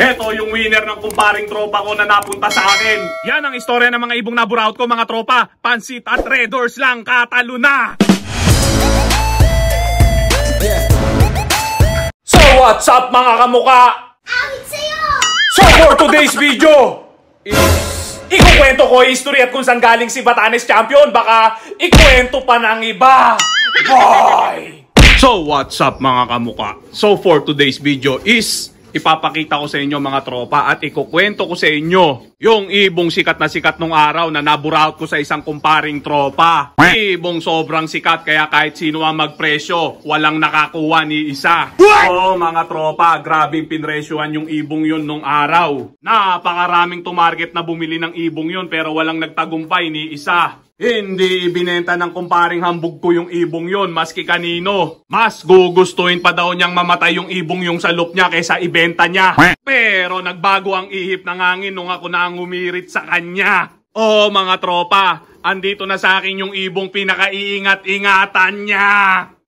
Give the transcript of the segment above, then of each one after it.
Heto yung winner ng kumparing tropa ko na napunta sa akin. Yan ang istorya ng mga ibong naburaut ko mga tropa. Pansit at Red lang katalo na! So what's up mga kamuka? Awit sa'yo! So for today's video, is... Ikukwento ko yung history at kung saan galing si Batanes Champion. Baka ikuwento pa ng iba. Bye! So what's up mga kamuka? So for today's video is ipapakita ko sa inyo mga tropa at ikukwento ko sa inyo yung ibong sikat na sikat nung araw na naburaut ko sa isang kumparing tropa. Ibong sobrang sikat kaya kahit sino ang magpresyo, walang nakakuha ni isa. What? Oo mga tropa, grabing pinresyohan yung ibong yun nung araw. Napakaraming tumarget na bumili ng ibong yun pero walang nagtagumpay ni isa. Hindi ibinenta ng kumparing hambog ko yung ibong yon maski kanino. Mas gugustuhin pa daw niyang mamatay yung ibong yung sa salop niya kaysa ibenta niya. Pero nagbago ang ihip ng hangin nung ako na ang umirit sa kanya. oh, mga tropa, andito na sa akin yung ibong pinakaiingat-ingatan niya.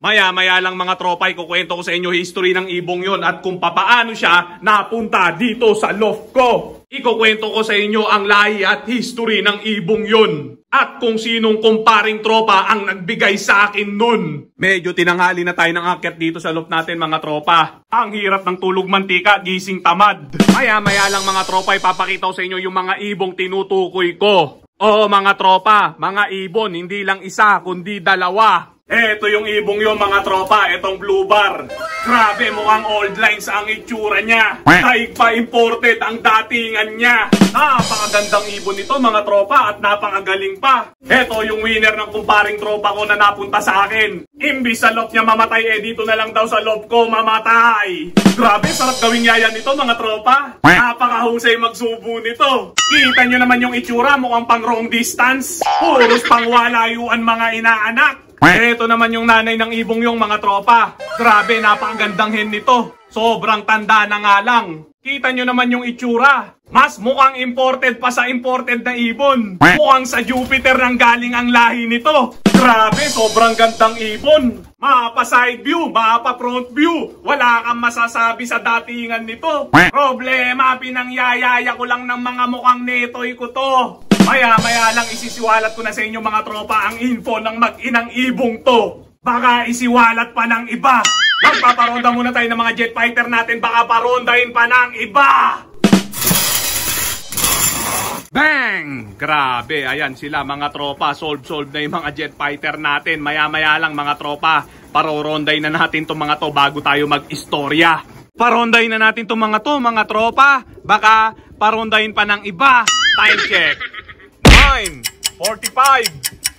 Maya-maya lang mga tropa, ikukwento ko sa inyo history ng ibong yon at kung papaano siya napunta dito sa loft ko. Ikukwento ko sa inyo ang lahi at history ng ibong yon. At kung sinong kumparing tropa ang nagbigay sa akin nun. Medyo tinanghali na tayo ng akit dito sa loft natin mga tropa. Ang hirap ng tulog mantika, gising tamad. Maya-maya lang mga tropa, ipapakita ko sa inyo yung mga ibong tinutukoy ko. Oo mga tropa, mga ibon, hindi lang isa kundi dalawa. Eto yung ibong yung mga tropa, etong blue bar. Grabe mukhang old lines ang itsura niya. Taig pa imported ang datingan niya. Napakagandang ibon nito mga tropa at napakagaling pa. Eto yung winner ng kumparing tropa ko na napunta sa akin. Imbis sa loob niya mamatay eh dito na lang daw sa loob ko mamatay. Grabe sarap gawing yayan nito mga tropa. Napakahusay magsubo nito. Kita niyo naman yung itsura mukhang pang wrong distance. Puros pang walayuan mga inaanak. Eto eh, naman yung nanay ng ibong yung mga tropa. Grabe, napakagandang hen nito. Sobrang tanda na nga lang. Kita nyo naman yung itsura. Mas mukhang imported pa sa imported na ibon. Mukhang sa Jupiter nang galing ang lahi nito. Grabe, sobrang gandang ibon. Maapa side view, maapa front view. Wala kang masasabi sa datingan nito. Problema, pinangyayaya ko lang ng mga mukhang netoy ko to. Maya-maya lang isisiwalat ko na sa inyo mga tropa ang info ng mag-inang ibong to. Baka isiwalat pa ng iba. Magpaparonda muna tayo ng mga jet fighter natin. Baka parondahin pa ng iba. Bang! Grabe, ayan sila mga tropa. Solve-solve na yung mga jet fighter natin. Maya-maya lang mga tropa. Paroronday na natin tong mga to bago tayo mag-istorya. Paronday na natin tong mga to mga tropa. Baka parondahin pa ng iba. Time check. 9.45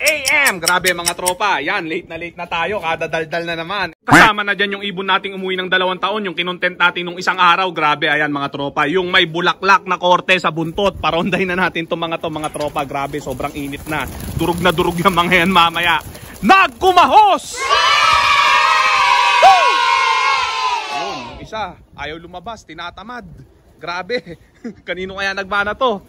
AM. Grabe mga tropa. Yan, late na late na tayo. Kada daldal na naman. Kasama na dyan yung ibon nating umuwi ng dalawang taon. Yung kinontent natin nung isang araw. Grabe, ayan mga tropa. Yung may bulaklak na korte sa buntot. Paronday na natin to mga to mga tropa. Grabe, sobrang init na. Durog na durog yung mga yan mamaya. Nagkumahos! Yun, isa. Ayaw lumabas. Tinatamad. Grabe. Kanino kaya nagbana to?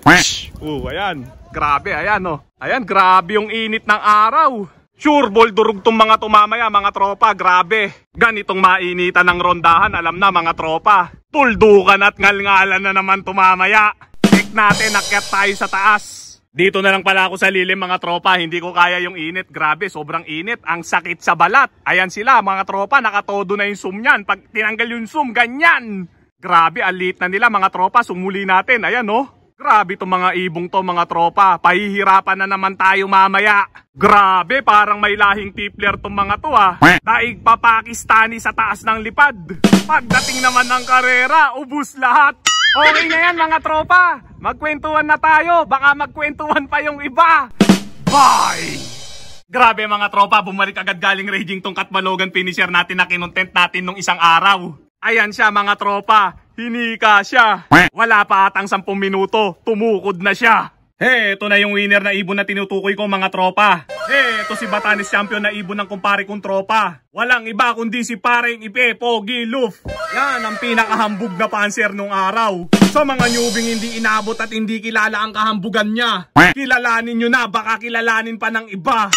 Oh, ayan. Grabe, ayan oh. Ayan, grabe yung init ng araw. Sure, boldurog tong mga tumamaya, mga tropa, grabe. Ganitong mainitan ng rondahan, alam na mga tropa. Tuldukan at ngalngalan na naman tumamaya. Check natin, akyat tayo sa taas. Dito na lang pala ako sa lilim mga tropa, hindi ko kaya yung init, grabe, sobrang init, ang sakit sa balat. Ayan sila mga tropa, nakatodo na yung zoom niyan, pag tinanggal yung zoom, ganyan. Grabe, alit na nila mga tropa, sumuli natin, ayan oh. Grabe to mga ibong to mga tropa, pahihirapan na naman tayo mamaya. Grabe, parang may lahing tipler tong mga to ah. Daig pa Pakistani sa taas ng lipad. Pagdating naman ng karera, ubus lahat. Okay na yan mga tropa, magkwentuhan na tayo, baka magkwentuhan pa yung iba. Bye! Grabe mga tropa, bumalik agad galing raging tong katbalogan finisher natin na kinontent natin nung isang araw. Ayan siya mga tropa, hinika siya. Wala pa atang 10 minuto, tumukod na siya. Eh, hey, ito na yung winner na ibon na tinutukoy ko mga tropa. Eh, hey, ito si Batanes champion na ibon ng kumpare kong tropa. Walang iba kundi si paring Ipe Pogi Luf. Yan ang pinakahambog na panser nung araw. Sa mga newbing hindi inabot at hindi kilala ang kahambugan niya, kilalanin nyo na baka kilalanin pa ng iba.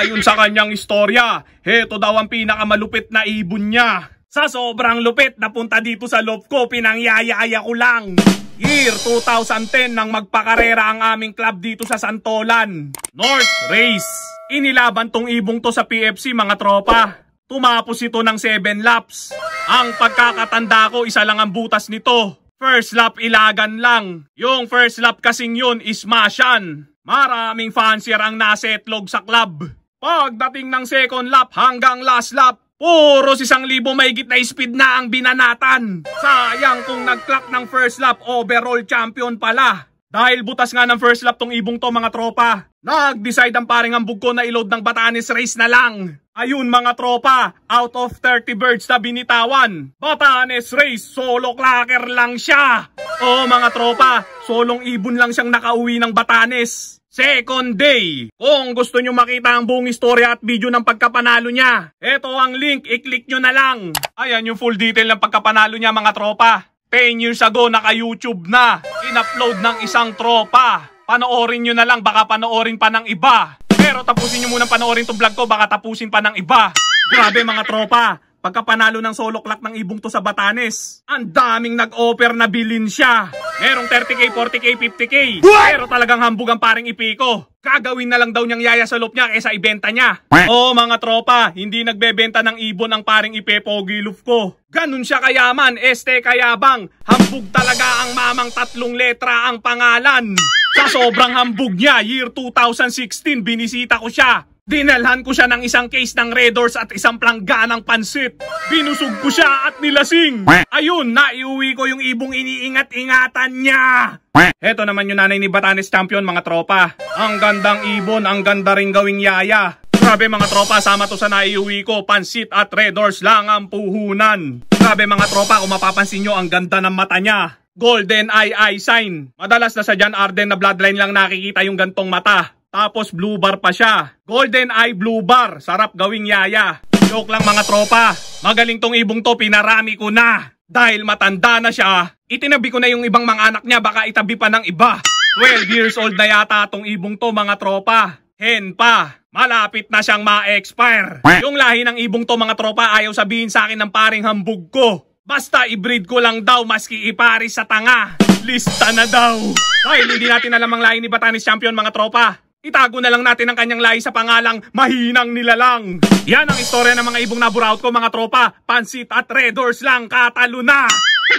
Ayon sa kanyang istorya, heto daw ang pinakamalupit na ibon niya. Sa sobrang lupit na punta dito sa loob ko, pinangyayaya ko lang. Year 2010 nang magpakarera ang aming club dito sa Santolan. North Race. Inilaban tong ibong to sa PFC mga tropa. Tumapos ito ng 7 laps. Ang pagkakatanda ko isa lang ang butas nito. First lap ilagan lang. Yung first lap kasing yun is masyan. Maraming fancier ang nasetlog sa club. Pagdating ng second lap hanggang last lap, Puro isang libo mahigit na speed na ang binanatan. Sayang kung nag-clock ng first lap, overall champion pala. Dahil butas nga ng first lap tong ibong to mga tropa. Nag-decide ang paring ambog ko na iload ng Batanes race na lang. Ayun mga tropa, out of 30 birds na binitawan, Batanes race, solo clacker lang siya. Oo mga tropa, solong ibon lang siyang nakauwi ng Batanes. Second day! Kung gusto nyo makita ang buong istorya at video ng pagkapanalo niya, eto ang link, i-click nyo na lang. Ayan yung full detail ng pagkapanalo niya mga tropa. 10 years ago, naka-YouTube na. In-upload ng isang tropa. Panoorin nyo na lang, baka panoorin pa ng iba. Pero tapusin nyo muna panoorin tong vlog ko, baka tapusin pa ng iba. Grabe mga tropa, Pagkapanalo ng solo clock ng ibong to sa Batanes, ang daming nag-offer na bilin siya. Merong 30k, 40k, 50k. Pero talagang hambog ang paring ipiko. Kagawin na lang daw niyang yaya sa loob niya kaysa eh, ibenta niya. Oo oh, mga tropa, hindi nagbebenta ng ibon ang paring ipepogiloof ko. Ganun siya kayaman, este kayabang. Hambog talaga ang mamang tatlong letra ang pangalan. Sa sobrang hambog niya, year 2016, binisita ko siya. Dinalhan ko siya ng isang case ng Red Horse at isang plangga ng pansit. Binusog ko siya at nilasing. Ayun, naiuwi ko yung ibong iniingat-ingatan niya. Heto naman yung nanay ni Batanes Champion mga tropa. Ang gandang ibon, ang ganda ring gawing yaya. Grabe mga tropa, sama to sa naiuwi ko. Pansit at Red Horse lang ang puhunan. Grabe mga tropa, kung mapapansin nyo ang ganda ng mata niya. Golden eye eye sign. Madalas na sa John Arden na bloodline lang nakikita yung gantong mata. Tapos blue bar pa siya. Golden eye blue bar. Sarap gawing yaya. Joke lang mga tropa. Magaling tong ibong to, pinarami ko na. Dahil matanda na siya, itinabi ko na yung ibang mga anak niya, baka itabi pa ng iba. 12 years old na yata tong ibong to mga tropa. Hen pa. Malapit na siyang ma-expire. Yung lahi ng ibong to mga tropa ayaw sabihin sa akin ng paring hambog ko. Basta i-breed ko lang daw maski iparis sa tanga. Lista na daw. Dahil hindi natin alam ang lahi ni Batanis Champion mga tropa. Itago na lang natin ang kanyang lahi sa pangalang Mahinang Nilalang. Yan ang istorya ng mga ibong naburaut ko mga tropa. Pansit at Red Horse lang katalo na.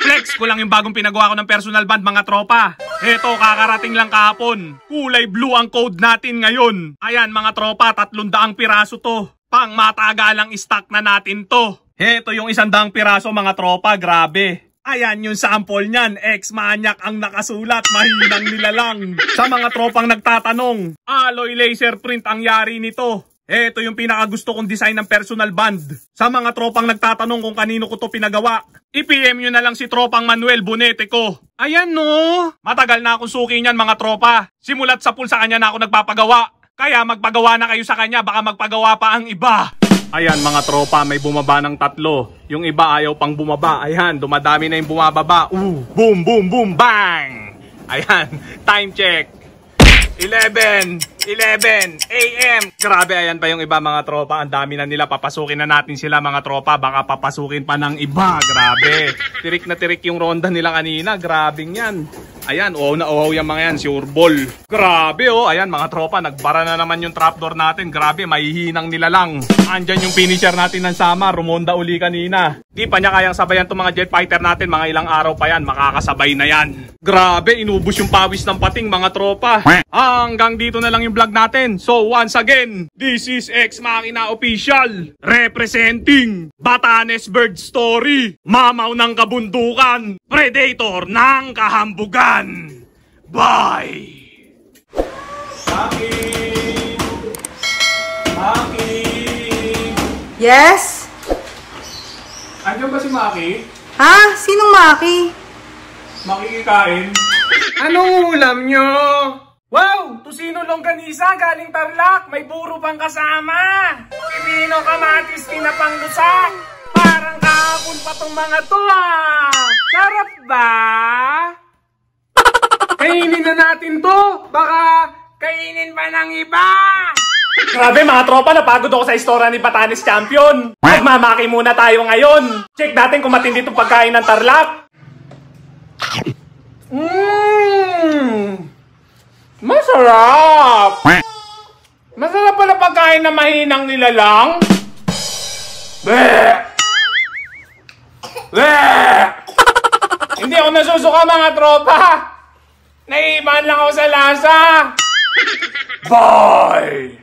Flex ko lang yung bagong pinagawa ko ng personal band mga tropa. Heto, kakarating lang kahapon. Kulay blue ang code natin ngayon. Ayan mga tropa, tatlong daang piraso to. Pang matagalang stock na natin to. Heto yung isang daang piraso mga tropa, grabe. Ayan yung sample niyan, ex-manyak ang nakasulat, mahinang nilalang. Sa mga tropang nagtatanong, alloy laser print ang yari nito. Eto yung pinakagusto kong design ng personal band. Sa mga tropang nagtatanong kung kanino ko to pinagawa, i-PM nyo na lang si tropang Manuel Bonete ko. Ayan no, matagal na akong suki niyan mga tropa. Simulat sa pool sa kanya na ako nagpapagawa. Kaya magpagawa na kayo sa kanya, baka magpagawa pa ang iba. Ayan mga tropa, may bumaba ng tatlo. Yung iba ayaw pang bumaba. Ayan, dumadami na yung bumababa. Ooh, boom, boom, boom, bang! Ayan, time check. 11, 11 a.m. Grabe, ayan pa yung iba mga tropa. Ang dami na nila. Papasukin na natin sila mga tropa. Baka papasukin pa ng iba. Grabe. Tirik na tirik yung ronda nila kanina. Grabing yan. Ayan, uhaw na uhaw yung mga yan, si Urbol. Grabe oh, ayan mga tropa, nagbara na naman yung trapdoor natin. Grabe, mahihinang nila lang. Andyan yung finisher natin ng sama, rumonda uli kanina. Di pa niya kayang sabayan tong mga jet fighter natin, mga ilang araw pa yan, makakasabay na yan. Grabe, inubos yung pawis ng pating mga tropa. Hanggang dito na lang yung vlog natin. So once again, this is X Makina Official, representing Batanes Bird Story, Mamaw ng Kabundukan, Predator ng Kahambugan done by... Aking! Aking! Yes? Andiyan ba si Maki? Ha? Sinong Maki? Makikikain. Anong ulam nyo? Wow! Tusino longganisa galing Tarlac. May buro pang kasama. Pipino kamatis pinapanglusak. Parang kahapon pa tong mga to ah. Sarap ba? Kainin na natin to! Baka kainin pa ng iba! Grabe mga tropa, napagod ako sa istorya ni Batanes Champion. Magmamaki muna tayo ngayon. Check natin kung matindi itong pagkain ng tarlac. Mmm! Masarap! Masarap pala pagkain na mahinang nilalang. Bleh! Bleh! Hindi ako nasusuka mga tropa! Naiiman lang ako sa lasa! Bye!